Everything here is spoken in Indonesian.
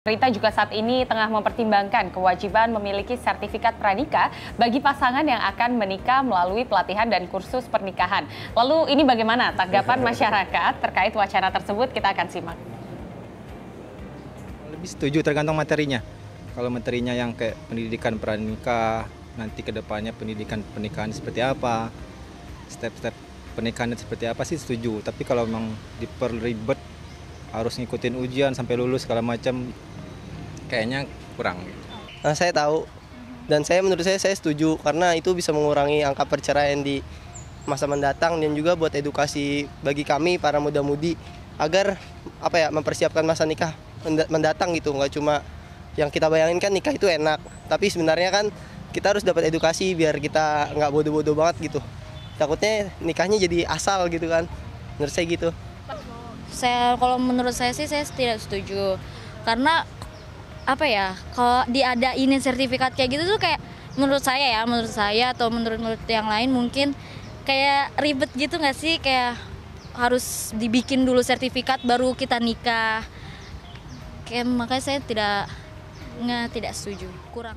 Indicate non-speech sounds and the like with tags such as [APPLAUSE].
Pemerintah juga saat ini tengah mempertimbangkan kewajiban memiliki sertifikat pranikah bagi pasangan yang akan menikah melalui pelatihan dan kursus pernikahan. Lalu ini bagaimana tanggapan [LAUGHS] masyarakat terkait wacana tersebut? Kita akan simak. Lebih setuju tergantung materinya. Kalau materinya yang kayak pendidikan pranikah, nanti kedepannya pendidikan pernikahan seperti apa, step-step pernikahan seperti apa sih setuju. Tapi kalau memang diperlibat harus ngikutin ujian sampai lulus segala macam kayaknya kurang Nah, saya tahu dan saya menurut saya saya setuju karena itu bisa mengurangi angka perceraian di masa mendatang dan juga buat edukasi bagi kami para muda-mudi agar apa ya mempersiapkan masa nikah mendatang gitu nggak cuma yang kita bayangin kan nikah itu enak tapi sebenarnya kan kita harus dapat edukasi biar kita nggak bodoh-bodoh banget gitu takutnya nikahnya jadi asal gitu kan menurut saya gitu saya kalau menurut saya sih saya tidak setuju karena apa ya kalau ini sertifikat kayak gitu tuh kayak menurut saya ya menurut saya atau menurut menurut yang lain mungkin kayak ribet gitu nggak sih kayak harus dibikin dulu sertifikat baru kita nikah kayak makanya saya tidak nggak tidak setuju kurang